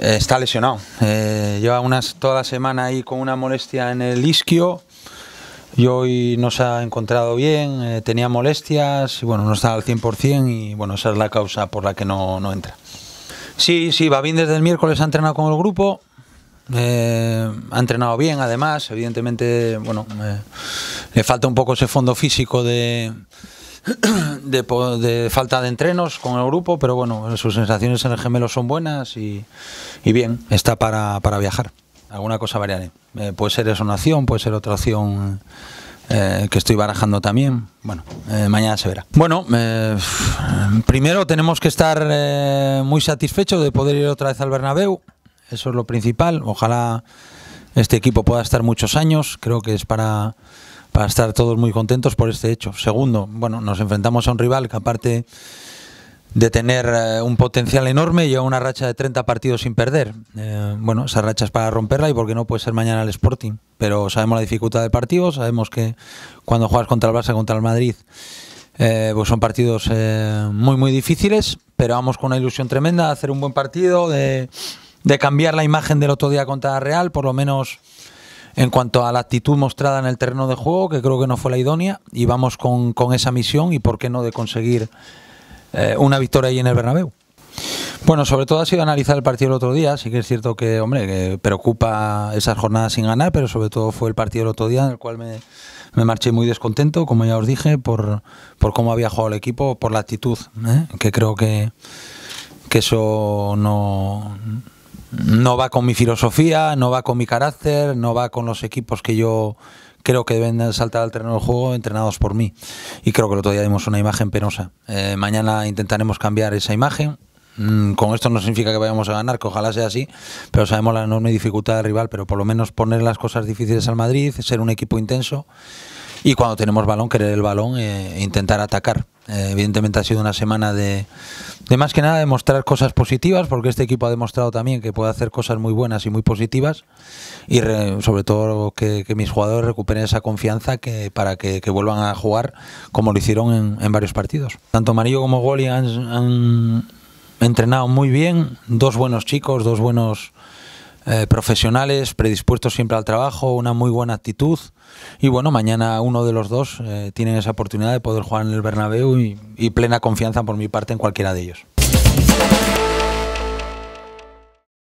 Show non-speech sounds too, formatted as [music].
Está lesionado. Eh, lleva unas, toda la semana ahí con una molestia en el isquio y hoy no se ha encontrado bien, eh, tenía molestias y bueno, no estaba al 100% y bueno, esa es la causa por la que no, no entra. Sí, sí, va bien desde el miércoles ha entrenado con el grupo, eh, ha entrenado bien además, evidentemente, bueno, le falta un poco ese fondo físico de [clears throat] de, falta de entrenos con el grupo, pero bueno, sus sensaciones en el gemelo son buenas y, bien, está para, viajar. Alguna cosa variaré. Eh, puede ser eso una acción, puede ser otra opción eh, que estoy barajando también. Bueno, eh, mañana se verá. Bueno, primero tenemos que estar muy satisfechos de poder ir otra vez al Bernabéu. Eso es lo principal. Ojalá este equipo pueda estar muchos años. Creo que es para para estar todos muy contentos por este hecho. Segundo, bueno, nos enfrentamos a un rival que aparte de tener eh, un potencial enorme, lleva una racha de 30 partidos sin perder. Eh, bueno, esa racha es para romperla y porque no puede ser mañana el Sporting. Pero sabemos la dificultad del partido, sabemos que cuando juegas contra el Barça, contra el Madrid, eh, pues son partidos muy, muy difíciles, pero vamos con una ilusión tremenda de hacer un buen partido, de, de cambiar la imagen del otro día contra Real, por lo menos en cuanto a la actitud mostrada en el terreno de juego, que creo que no fue la idónea, y vamos con, esa misión y por qué no de conseguir eh, una victoria ahí en el Bernabéu. Bueno, sobre todo ha sido analizar el partido del otro día, sí que es cierto que, hombre, que preocupa esas jornadas sin ganar, pero sobre todo fue el partido del otro día en el cual me, marché muy descontento, como ya os dije, por, cómo había jugado el equipo, por la actitud, ¿eh? que creo que eso no, no va con mi filosofía, no va con mi carácter, no va con los equipos que yo creo que deben saltar al terreno del juego entrenados por mí. Y creo que el otro día dimos una imagen penosa. Eh, mañana intentaremos cambiar esa imagen. Mm, con esto no significa que vayamos a ganar, que ojalá sea así, pero sabemos la enorme dificultad del rival, pero por lo menos poner las cosas difíciles al Madrid, ser un equipo intenso y cuando tenemos balón, querer el balón e intentar atacar. Eh, evidentemente ha sido una semana de, más que nada de mostrar cosas positivas, porque este equipo ha demostrado también que puede hacer cosas muy buenas y muy positivas, y sobre todo que, mis jugadores recuperen esa confianza que, para que, vuelvan a jugar como lo hicieron en, varios partidos. Tanto Amarillo como Goli han entrenado muy bien, dos buenos chicos, dos buenos eh, profesionales, predispuestos siempre al trabajo, una muy buena actitud. Y bueno, mañana uno de los dos eh, tienen esa oportunidad de poder jugar en el Bernabéu y plena confianza por mi parte en cualquiera de ellos.